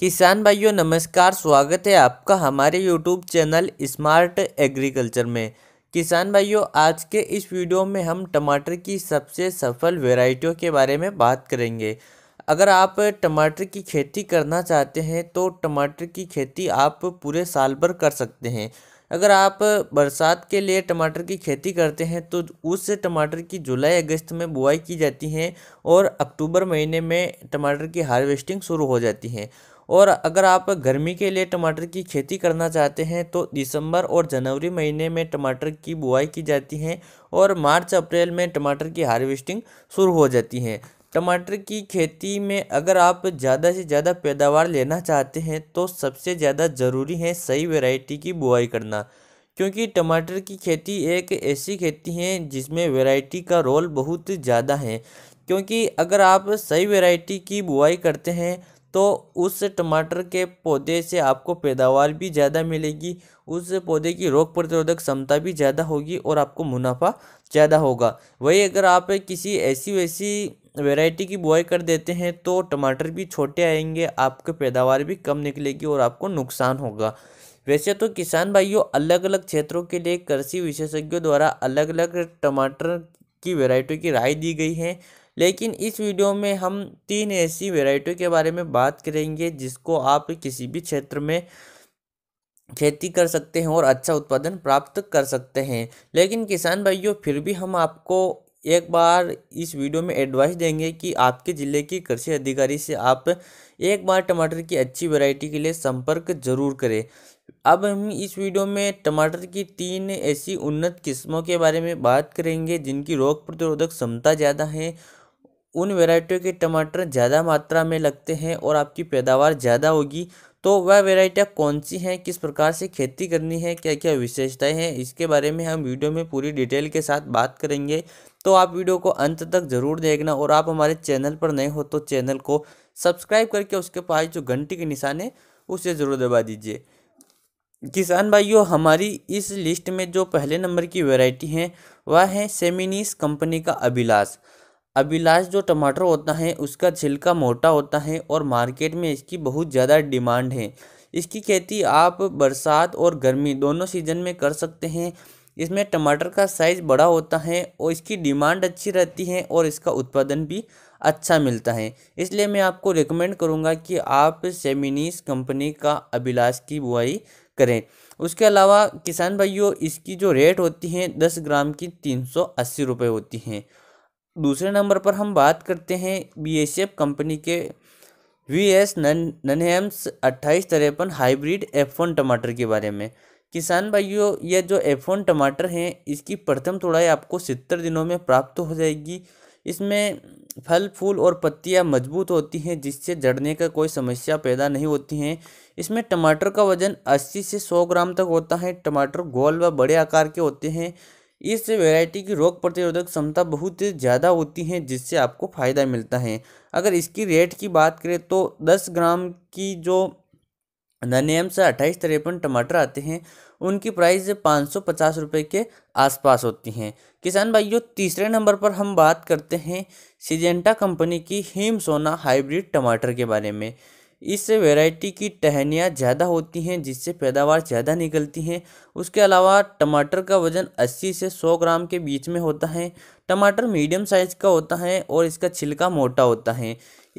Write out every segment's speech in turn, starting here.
किसान भाइयों नमस्कार स्वागत है आपका हमारे यूट्यूब चैनल स्मार्ट एग्रीकल्चर में किसान भाइयों आज के इस वीडियो में हम टमाटर की सबसे सफल वेराइटियों के बारे में बात करेंगे अगर आप टमाटर की खेती करना चाहते हैं तो टमाटर की खेती आप पूरे साल भर कर सकते हैं अगर आप बरसात के लिए टमाटर की खेती करते हैं तो उस टमाटर की जुलाई अगस्त में बुआई की जाती है और अक्टूबर महीने में टमाटर की हार्वेस्टिंग शुरू हो जाती है और अगर आप गर्मी के लिए टमाटर की खेती करना चाहते हैं तो दिसंबर और जनवरी महीने में टमाटर की बुआई की जाती है और मार्च अप्रैल में टमाटर की हार्वेस्टिंग शुरू हो जाती है टमाटर की खेती में अगर आप ज़्यादा से ज़्यादा पैदावार लेना चाहते हैं तो सबसे ज़्यादा ज़रूरी है सही वेराइटी की बुआई करना क्योंकि टमाटर की खेती एक ऐसी खेती है जिसमें वेराइटी का रोल बहुत ज़्यादा है क्योंकि अगर आप सही वेराइटी की बुआई करते हैं तो उस टमाटर के पौधे से आपको पैदावार भी ज़्यादा मिलेगी उस पौधे की रोग प्रतिरोधक क्षमता भी ज़्यादा होगी और आपको मुनाफा ज़्यादा होगा वही अगर आप किसी ऐसी वैसी वैरायटी की बुआई कर देते हैं तो टमाटर भी छोटे आएंगे आपके पैदावार भी कम निकलेगी और आपको नुकसान होगा वैसे तो किसान भाइयों अलग अलग क्षेत्रों के लिए कृषि विशेषज्ञों द्वारा अलग अलग टमाटर की वेराइटियों की राय दी गई है लेकिन इस वीडियो में हम तीन ऐसी वेराइटियों के बारे में बात करेंगे जिसको आप किसी भी क्षेत्र में खेती कर सकते हैं और अच्छा उत्पादन प्राप्त कर सकते हैं लेकिन किसान भाइयों फिर भी हम आपको एक बार इस वीडियो में एडवाइस देंगे कि आपके ज़िले की कृषि अधिकारी से आप एक बार टमाटर की अच्छी वैरायटी के लिए संपर्क जरूर करें अब हम इस वीडियो में टमाटर की तीन ऐसी उन्नत किस्मों के बारे में बात करेंगे जिनकी रोग प्रतिरोधक क्षमता ज़्यादा है उन वेराइटियों के टमाटर ज़्यादा मात्रा में लगते हैं और आपकी पैदावार ज़्यादा होगी तो वह वेराइटियाँ कौन सी हैं किस प्रकार से खेती करनी है क्या क्या विशेषताएं हैं इसके बारे में हम वीडियो में पूरी डिटेल के साथ बात करेंगे तो आप वीडियो को अंत तक ज़रूर देखना और आप हमारे चैनल पर नए हो तो चैनल को सब्सक्राइब करके उसके पास जो घंटी के निशान है उसे ज़रूर दबा दीजिए किसान भाइयों हमारी इस लिस्ट में जो पहले नंबर की वेराइटी हैं वह है सेमिनीस कंपनी का अभिलाष अभिलाष जो टमाटर होता है उसका छिलका मोटा होता है और मार्केट में इसकी बहुत ज़्यादा डिमांड है इसकी खेती आप बरसात और गर्मी दोनों सीजन में कर सकते हैं इसमें टमाटर का साइज़ बड़ा होता है और इसकी डिमांड अच्छी रहती है और इसका उत्पादन भी अच्छा मिलता है इसलिए मैं आपको रिकमेंड करूँगा कि आप सेमिनीस कंपनी का अभिलाष की बुआई करें उसके अलावा किसान भाइयों इसकी जो रेट होती है दस ग्राम की तीन सौ अस्सी रुपये होती हैं दूसरे नंबर पर हम बात करते हैं बीएसएफ कंपनी के वी एस नन ननहेम्स अट्ठाईस तिरपन हाइब्रिड एफोन टमाटर के बारे में किसान भाइयों यह जो एफोन टमाटर हैं इसकी प्रथम तोड़ाई आपको सत्तर दिनों में प्राप्त हो जाएगी इसमें फल फूल और पत्तियां मजबूत होती हैं जिससे जड़ने का कोई समस्या पैदा नहीं होती हैं इसमें टमाटर का वज़न अस्सी से सौ ग्राम तक होता है टमाटर गोल व बड़े आकार के होते हैं इस वैरायटी की रोग प्रतिरोधक क्षमता बहुत ज़्यादा होती है जिससे आपको फ़ायदा मिलता है अगर इसकी रेट की बात करें तो दस ग्राम की जो धनियम से अट्ठाईस तिरपन टमाटर आते हैं उनकी प्राइस पाँच सौ पचास रुपये के आसपास होती हैं किसान भाइयों तीसरे नंबर पर हम बात करते हैं सिजेंटा कंपनी की हिम सोना हाइब्रिड टमाटर के बारे में इस वैरायटी की टहनियाँ ज़्यादा होती हैं जिससे पैदावार ज़्यादा निकलती हैं उसके अलावा टमाटर का वज़न 80 से 100 ग्राम के बीच में होता है टमाटर मीडियम साइज़ का होता है और इसका छिलका मोटा होता है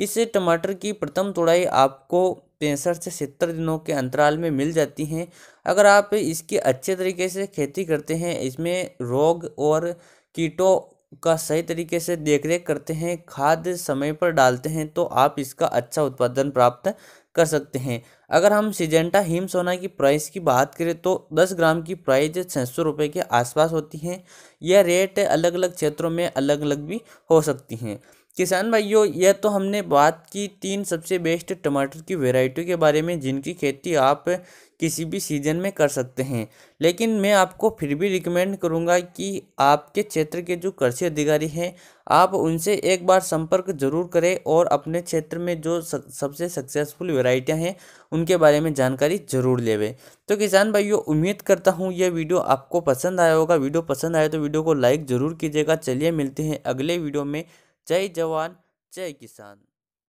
इस टमाटर की प्रथम तोड़ाई आपको पैंसठ से सत्तर दिनों के अंतराल में मिल जाती हैं अगर आप इसकी अच्छे तरीके से खेती करते हैं इसमें रोग और कीटों का सही तरीके से देख रेख करते हैं खाद समय पर डालते हैं तो आप इसका अच्छा उत्पादन प्राप्त कर सकते हैं अगर हम सिजेंटा हिम सोना की प्राइस की बात करें तो 10 ग्राम की प्राइस छः सौ रुपये के आसपास होती है यह रेट अलग अलग क्षेत्रों में अलग अलग भी हो सकती हैं किसान भाइयों यह तो हमने बात की तीन सबसे बेस्ट टमाटर की वेराइटी के बारे में जिनकी खेती आप किसी भी सीज़न में कर सकते हैं लेकिन मैं आपको फिर भी रिकमेंड करूंगा कि आपके क्षेत्र के जो कृषि अधिकारी हैं आप उनसे एक बार संपर्क जरूर करें और अपने क्षेत्र में जो सबसे सक्सेसफुल वेराइटियाँ हैं उनके बारे में जानकारी ज़रूर लेवे तो किसान भाइयों उम्मीद करता हूँ यह वीडियो आपको पसंद आया होगा वीडियो पसंद आया तो वीडियो को लाइक ज़रूर कीजिएगा चलिए मिलते हैं अगले वीडियो में जय जवान जय किसान